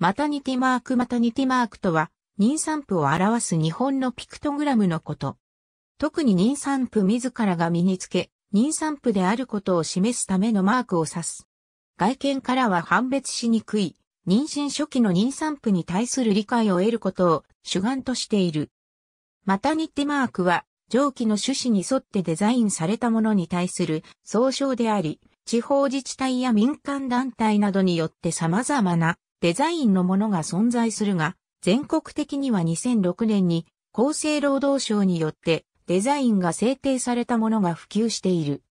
マタニティマークマタニティマークとは、妊産婦を表す日本のピクトグラムのこと。特に妊産婦自らが身につけ、妊産婦であることを示すためのマークを指す。外見からは判別しにくい、妊娠初期の妊産婦に対する理解を得ることを主眼としている。マタニティマークは、上記の趣旨に沿ってデザインされたものに対する総称であり、地方自治体や民間団体などによって様々なデザインのものが存在するが、全国的には2006年に厚生労働省によってデザインが制定されたものが普及している。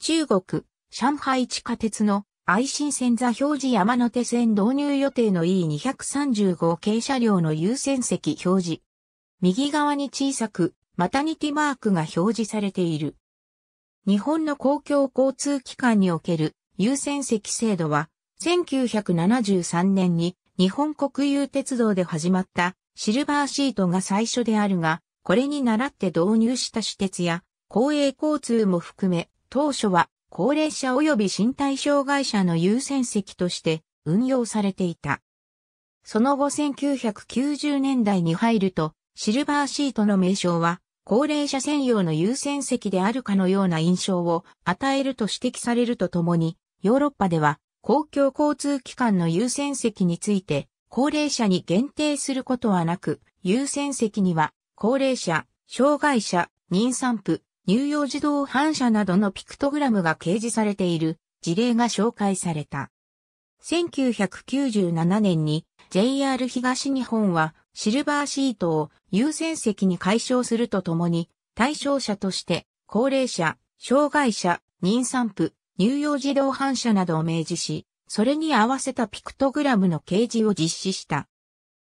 中国、上海地下鉄の愛心線座表示山手線導入予定の E235 系車両の優先席表示。右側に小さく、マタニティマークが表示されている。日本の公共交通機関における優先席制度は1973年に日本国有鉄道で始まったシルバーシートが最初であるが、これに倣って導入した私鉄や公営交通も含め、当初は高齢者及び身体障害者の優先席として運用されていた。その後1990年代に入ると、シルバーシートの名称は、高齢者専用の優先席であるかのような印象を与えると指摘されるとともに、ヨーロッパでは公共交通機関の優先席について、高齢者に限定することはなく、優先席には、高齢者、障害者、妊産婦、乳幼児童反射などのピクトグラムが掲示されている事例が紹介された。1997年に JR 東日本はシルバーシートを優先席に解消するとともに対象者として高齢者、障害者、妊産婦、乳幼児童反射などを明示し、それに合わせたピクトグラムの掲示を実施した。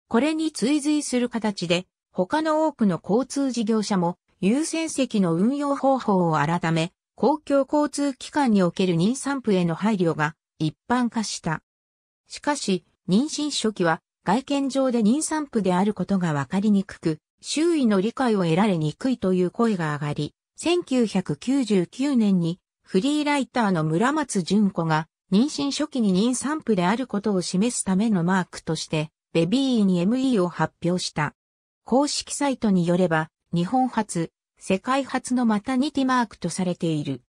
これに追随する形で、他の多くの交通事業者も優先席の運用方法を改め、公共交通機関における妊産婦への配慮が一般化した。しかし、妊娠初期は外見上で妊産婦であることがわかりにくく、周囲の理解を得られにくいという声が上がり、1999年にフリーライターの村松淳子が、妊娠初期に妊産婦であることを示すためのマークとして、ベビーに ME を発表した。公式サイトによれば、日本初、世界初のマタニティマークとされている。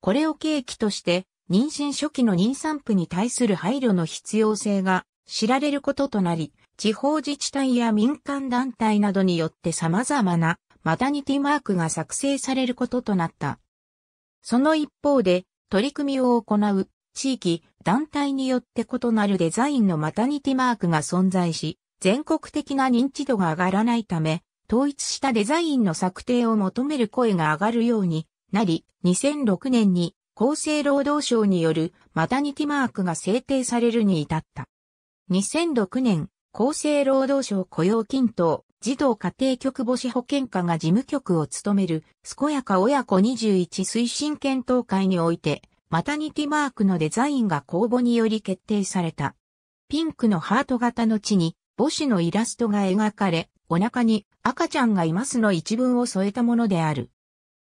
これを契機として、妊娠初期の妊産婦に対する配慮の必要性が知られることとなり、地方自治体や民間団体などによって様々なマタニティマークが作成されることとなった。その一方で、取り組みを行う地域、団体によって異なるデザインのマタニティマークが存在し、全国的な認知度が上がらないため、統一したデザインの策定を求める声が上がるようになり、2006年に厚生労働省によるマタニティマークが制定されるに至った。2006年、厚生労働省雇用均等児童家庭局母子保健課が事務局を務める、健やか親子21推進検討会において、マタニティマークのデザインが公募により決定された。ピンクのハート型の地に母子のイラストが描かれ、お腹に赤ちゃんがいますの一文を添えたものである。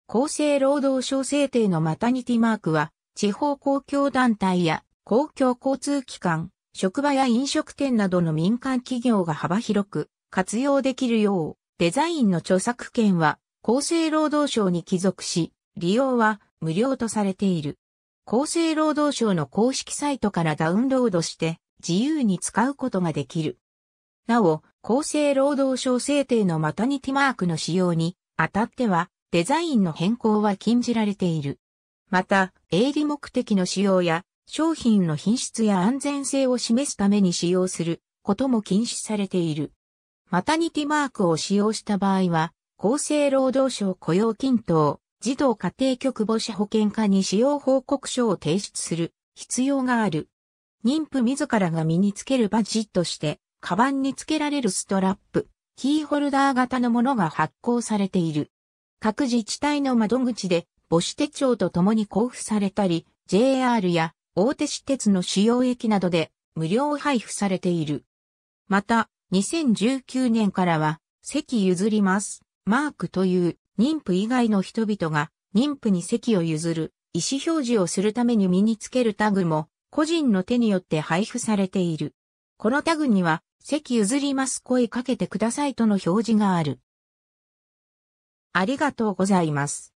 厚生労働省制定のマタニティマークは、地方公共団体や公共交通機関、職場や飲食店などの民間企業が幅広く活用できるよう、デザインの著作権は厚生労働省に帰属し、利用は無料とされている。厚生労働省の公式サイトからダウンロードして自由に使うことができる。なお、厚生労働省制定のマタニティマークの使用にあたってはデザインの変更は禁じられている。また、営利目的の使用や商品の品質や安全性を示すために使用することも禁止されている。マタニティマークを使用した場合は、厚生労働省雇用均等、児童家庭局母子保健課に使用報告書を提出する必要がある。妊婦自らが身につけるバジとして、カバンにつけられるストラップ、キーホルダー型のものが発行されている。各自治体の窓口で母子手帳と共に交付されたり、JR や大手私鉄の主要駅などで無料配布されている。また、2019年からは、席譲ります。マークという妊婦以外の人々が妊婦に席を譲る意思表示をするために身につけるタグも個人の手によって配布されている。このタグには席譲ります声かけてくださいとの表示がある。ありがとうございます。